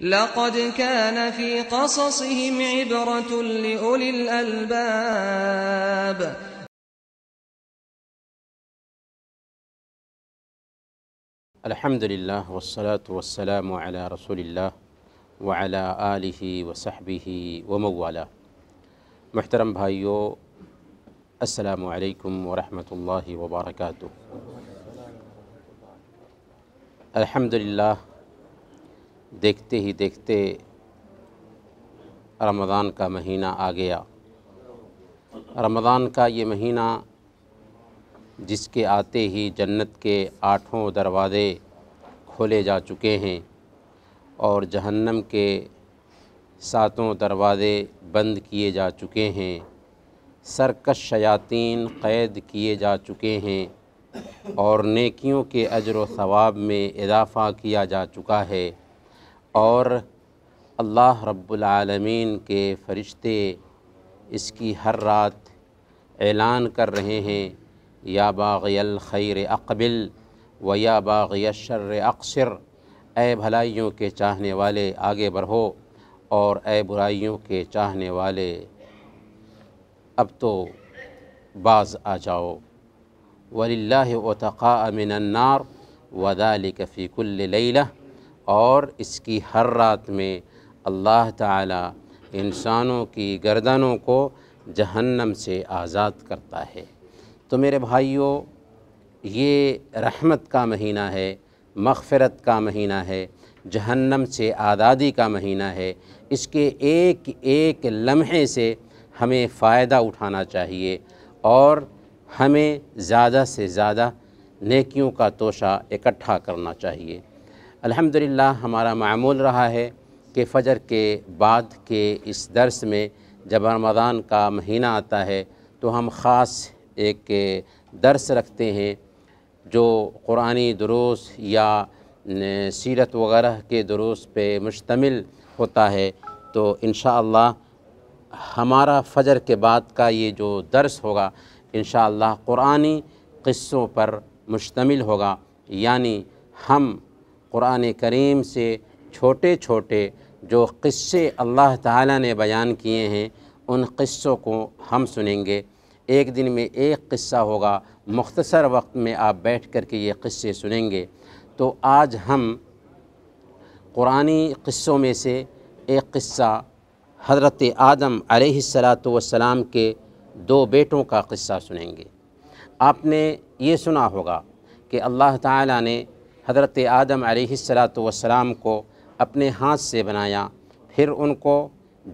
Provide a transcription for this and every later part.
لقد كان في قصصهم عبرة لأولي الألباب الحمد لله والصلاة والسلام على رسول الله وعلى آله وصحبه ومن والاه محترم بھائیو السلام علیکم ورحمة اللہ وبرکاتہ الحمد لله دیکھتے ہی دیکھتے رمضان کا مہینہ آ گیا رمضان کا یہ مہینہ جس کے آتے ہی جنت کے آٹھوں دروازے کھولے جا چکے ہیں اور جہنم کے ساتوں دروازے بند کیے جا چکے ہیں سرکش شیاطین قید کیے جا چکے ہیں اور نیکیوں کے اجر و ثواب میں اضافہ کیا جا چکا ہے اور اللہ رب العالمین کے فرشتے اس کی ہر رات اعلان کر رہے ہیں یا باغی الخیر اقبل و یا باغی الشر اقصر اے بھلائیوں کے چاہنے والے آگے بڑھو اور اے برائیوں کے چاہنے والے اب تو باز آ جاؤ ولی اللہ وتقا وَذَلِكَ ودا كُلِّ لَيْلَةِ اور اس کی ہر رات میں اللہ تعالیٰ انسانوں کی گردنوں کو جہنم سے آزاد کرتا ہے تو میرے بھائیوں یہ رحمت کا مہینہ ہے مغفرت کا مہینہ ہے جہنم سے آزادی کا مہینہ ہے اس کے ایک ایک لمحے سے ہمیں فائدہ اٹھانا چاہیے اور ہمیں زیادہ سے زیادہ نیکیوں کا توشہ اکٹھا کرنا چاہیے الحمدللہ ہمارا معمول رہا ہے کہ فجر کے بعد کے اس درس میں جب رمضان کا مہینہ آتا ہے تو ہم خاص ایک درس رکھتے ہیں جو قرآنی دروس یا سیرت وغیرہ کے دروس پہ مشتمل ہوتا ہے تو انشاءاللہ ہمارا فجر کے بعد کا یہ جو درس ہوگا انشاءاللہ قرآنی قصوں پر مشتمل ہوگا یعنی ہم قرآن کریم سے چھوٹے چھوٹے جو قصے اللہ تعالیٰ نے بیان کیے ہیں ان قصوں کو ہم سنیں گے ایک دن میں ایک قصہ ہوگا مختصر وقت میں آپ بیٹھ کر کے یہ قصے سنیں گے تو آج ہم قرآن قصوں میں سے ایک قصہ حضرت آدم علیہ السلاۃ کے دو بیٹوں کا قصہ سنیں گے آپ نے یہ سنا ہوگا کہ اللہ تعالیٰ نے حضرت آدم علیہ السلام کو اپنے ہاتھ سے بنایا پھر ان کو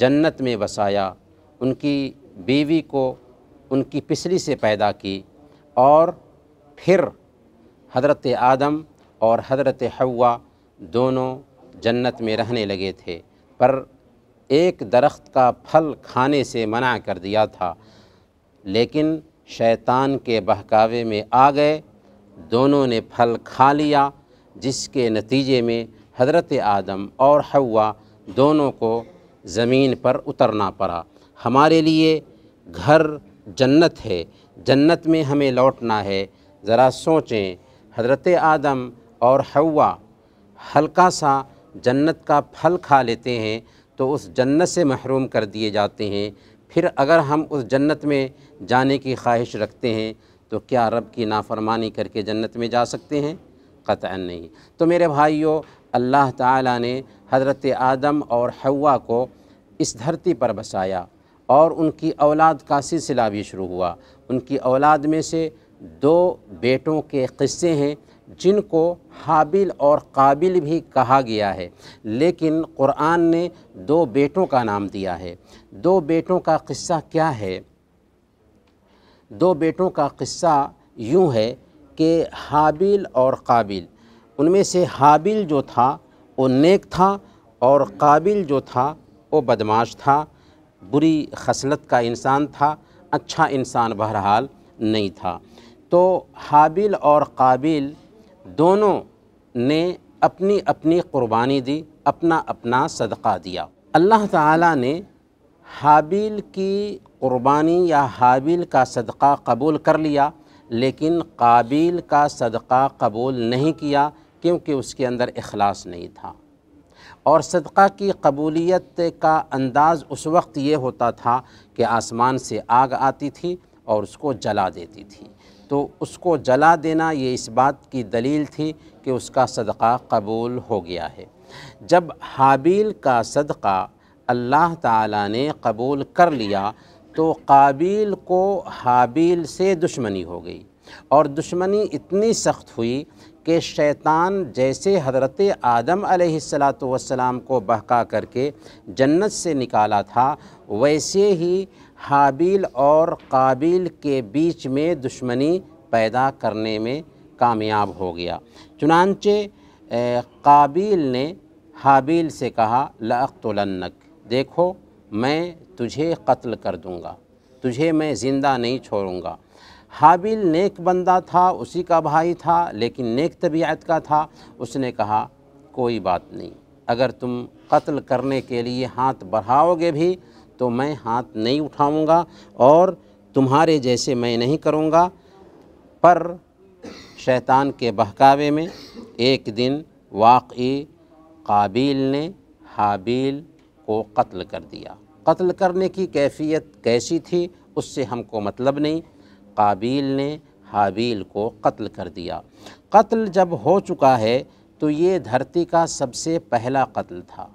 جنت میں بسایا ان کی بیوی کو ان کی پسلی سے پیدا کی اور پھر حضرت آدم اور حضرت حوا دونوں جنت میں رہنے لگے تھے پر ایک درخت کا پھل کھانے سے منع کر دیا تھا لیکن شیطان کے بہکاوے میں آ گئے دونوں نے پھل کھا لیا جس کے نتیجے میں حضرت آدم اور حوا دونوں کو زمین پر اترنا پڑا ہمارے لیے گھر جنت ہے جنت میں ہمیں لوٹنا ہے ذرا سوچیں حضرت آدم اور حوا ہلکا سا جنت کا پھل کھا لیتے ہیں تو اس جنت سے محروم کر دیے جاتے ہیں پھر اگر ہم اس جنت میں جانے کی خواہش رکھتے ہیں تو کیا رب کی نافرمانی کر کے جنت میں جا سکتے ہیں قطعا نہیں تو میرے بھائیوں اللہ تعالیٰ نے حضرت آدم اور حوا کو اس دھرتی پر بسایا اور ان کی اولاد کا سلسلہ بھی شروع ہوا ان کی اولاد میں سے دو بیٹوں کے قصے ہیں جن کو حابل اور قابل بھی کہا گیا ہے لیکن قرآن نے دو بیٹوں کا نام دیا ہے دو بیٹوں کا قصہ کیا ہے دو بیٹوں کا قصہ یوں ہے کہ حابل اور قابل ان میں سے حابل جو تھا وہ نیک تھا اور قابل جو تھا وہ بدماش تھا بری خصلت کا انسان تھا اچھا انسان بہرحال نہیں تھا تو حابل اور قابل دونوں نے اپنی اپنی قربانی دی اپنا اپنا صدقہ دیا اللہ تعالیٰ نے حابل کی قربانی یا حابل کا صدقہ قبول کر لیا لیکن قابیل کا صدقہ قبول نہیں کیا کیونکہ اس کے اندر اخلاص نہیں تھا اور صدقہ کی قبولیت کا انداز اس وقت یہ ہوتا تھا کہ آسمان سے آگ آتی تھی اور اس کو جلا دیتی تھی تو اس کو جلا دینا یہ اس بات کی دلیل تھی کہ اس کا صدقہ قبول ہو گیا ہے جب حابیل کا صدقہ اللہ تعالیٰ نے قبول کر لیا تو قابیل کو حابیل سے دشمنی ہو گئی اور دشمنی اتنی سخت ہوئی کہ شیطان جیسے حضرت آدم علیہ السلام کو بہکا کر کے جنت سے نکالا تھا ویسے ہی حابیل اور قابیل کے بیچ میں دشمنی پیدا کرنے میں کامیاب ہو گیا چنانچہ قابیل نے حابیل سے کہا لقت دیکھو میں تجھے قتل کر دوں گا تجھے میں زندہ نہیں چھوڑوں گا حابل نیک بندہ تھا اسی کا بھائی تھا لیکن نیک طبیعت کا تھا اس نے کہا کوئی بات نہیں اگر تم قتل کرنے کے لیے ہاتھ بڑھاؤ گے بھی تو میں ہاتھ نہیں اٹھاؤں گا اور تمہارے جیسے میں نہیں کروں گا پر شیطان کے بہکاوے میں ایک دن واقعی قابیل نے حابیل کو قتل کر دیا قتل کرنے کی کیفیت کیسی تھی اس سے ہم کو مطلب نہیں قابیل نے حابیل کو قتل کر دیا قتل جب ہو چکا ہے تو یہ دھرتی کا سب سے پہلا قتل تھا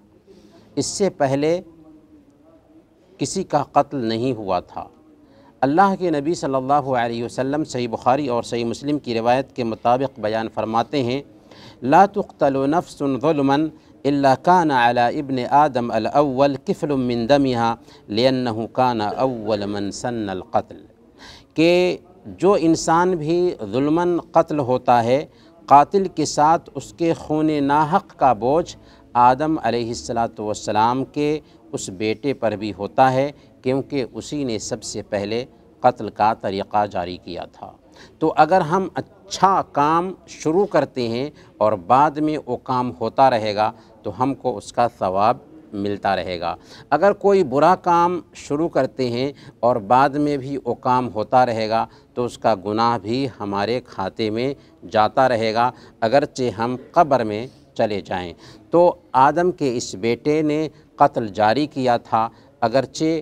اس سے پہلے کسی کا قتل نہیں ہوا تھا اللہ کے نبی صلی اللہ علیہ وسلم صحیح بخاری اور صحیح مسلم کی روایت کے مطابق بیان فرماتے ہیں لا نفس ظلمن اللہ کانہ ابن آدم الاول کفلیہ لے کانا اول سن القتل کہ جو انسان بھی ظلمن قتل ہوتا ہے قاتل کے ساتھ اس کے خون ناحق کا بوجھ آدم علیہ السلاۃ کے اس بیٹے پر بھی ہوتا ہے کیونکہ اسی نے سب سے پہلے قتل کا طریقہ جاری کیا تھا تو اگر ہم اچھا کام شروع کرتے ہیں اور بعد میں وہ کام ہوتا رہے گا تو ہم کو اس کا ثواب ملتا رہے گا اگر کوئی برا کام شروع کرتے ہیں اور بعد میں بھی وہ کام ہوتا رہے گا تو اس کا گناہ بھی ہمارے کھاتے میں جاتا رہے گا اگرچہ ہم قبر میں چلے جائیں تو آدم کے اس بیٹے نے قتل جاری کیا تھا اگرچہ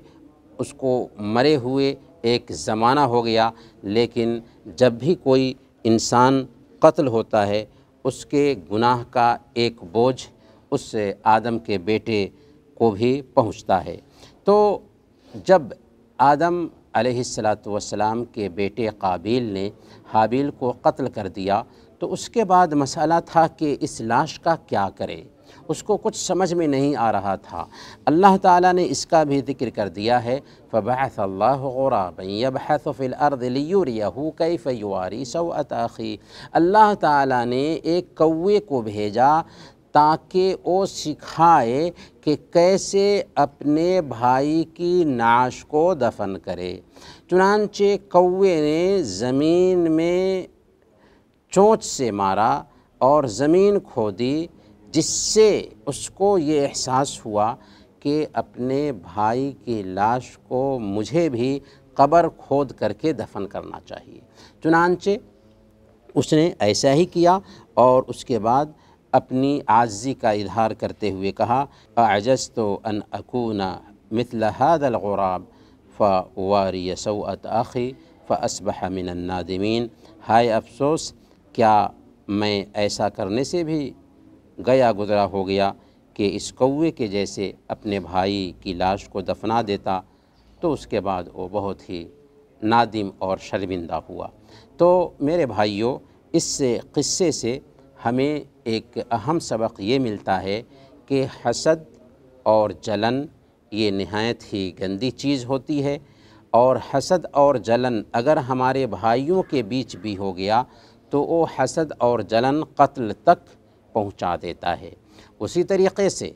اس کو مرے ہوئے ایک زمانہ ہو گیا لیکن جب بھی کوئی انسان قتل ہوتا ہے اس کے گناہ کا ایک بوجھ اس سے آدم کے بیٹے کو بھی پہنچتا ہے تو جب آدم علیہ السلاۃ کے بیٹے قابیل نے حابیل کو قتل کر دیا تو اس کے بعد مسئلہ تھا کہ اس لاش کا کیا کرے اس کو کچھ سمجھ میں نہیں آ رہا تھا اللہ تعالیٰ نے اس کا بھی ذکر کر دیا ہے فبح اللَّهُ غُرَابًا يَبْحَثُ فِي الْأَرْضِ لِيُّرِيَهُ كَيْفَ يُوَارِي سو آخِي اللہ تعالیٰ نے ایک کوے کو بھیجا تاکہ وہ سکھائے کہ کیسے اپنے بھائی کی ناش کو دفن کرے چنانچہ کوے نے زمین میں چونچ سے مارا اور زمین کھودی جس سے اس کو یہ احساس ہوا کہ اپنے بھائی کی لاش کو مجھے بھی قبر کھود کر کے دفن کرنا چاہیے چنانچہ اس نے ایسا ہی کیا اور اس کے بعد اپنی عاجزی کا اظہار کرتے ہوئے کہا اجست تو ان اکونا مثل هذا الغراب فواری سوعت سوۃی فاصبح من النادمین ہائے افسوس کیا میں ایسا کرنے سے بھی گیا گزرا ہو گیا کہ اس کوے کے جیسے اپنے بھائی کی لاش کو دفنا دیتا تو اس کے بعد وہ بہت ہی نادم اور شرمندہ ہوا تو میرے بھائیوں اس سے قصے سے ہمیں ایک اہم سبق یہ ملتا ہے کہ حسد اور جلن یہ نہایت ہی گندی چیز ہوتی ہے اور حسد اور جلن اگر ہمارے بھائیوں کے بیچ بھی ہو گیا تو وہ حسد اور جلن قتل تک پہنچا دیتا ہے اسی طریقے سے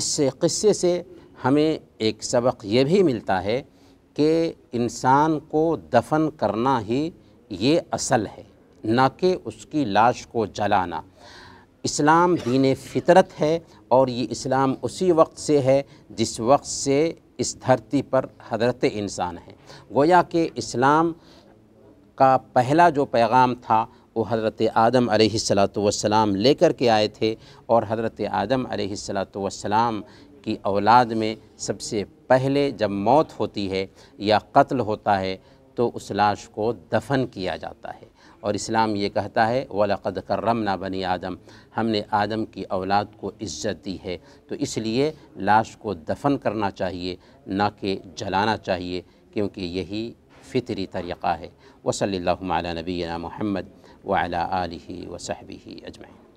اس قصے سے ہمیں ایک سبق یہ بھی ملتا ہے کہ انسان کو دفن کرنا ہی یہ اصل ہے نہ کہ اس کی لاش کو جلانا اسلام دین فطرت ہے اور یہ اسلام اسی وقت سے ہے جس وقت سے اس دھرتی پر حضرت انسان ہے گویا کہ اسلام کا پہلا جو پیغام تھا وہ حضرت آدم علیہ السلام لے کر کے آئے تھے اور حضرت آدم علیہ السلام کی اولاد میں سب سے پہلے جب موت ہوتی ہے یا قتل ہوتا ہے تو اس لاش کو دفن کیا جاتا ہے اور اسلام یہ کہتا ہے وَلَقَدْ كَرَّمْنَا بَنِي بنی آدم ہم نے آدم کی اولاد کو عزت دی ہے تو اس لیے لاش کو دفن کرنا چاہیے نہ کہ جلانا چاہیے کیونکہ یہی فطری طریقہ ہے وصلی اللہ عَلَى نبی مُحَمَّدْ محمد آلِهِ علیہ و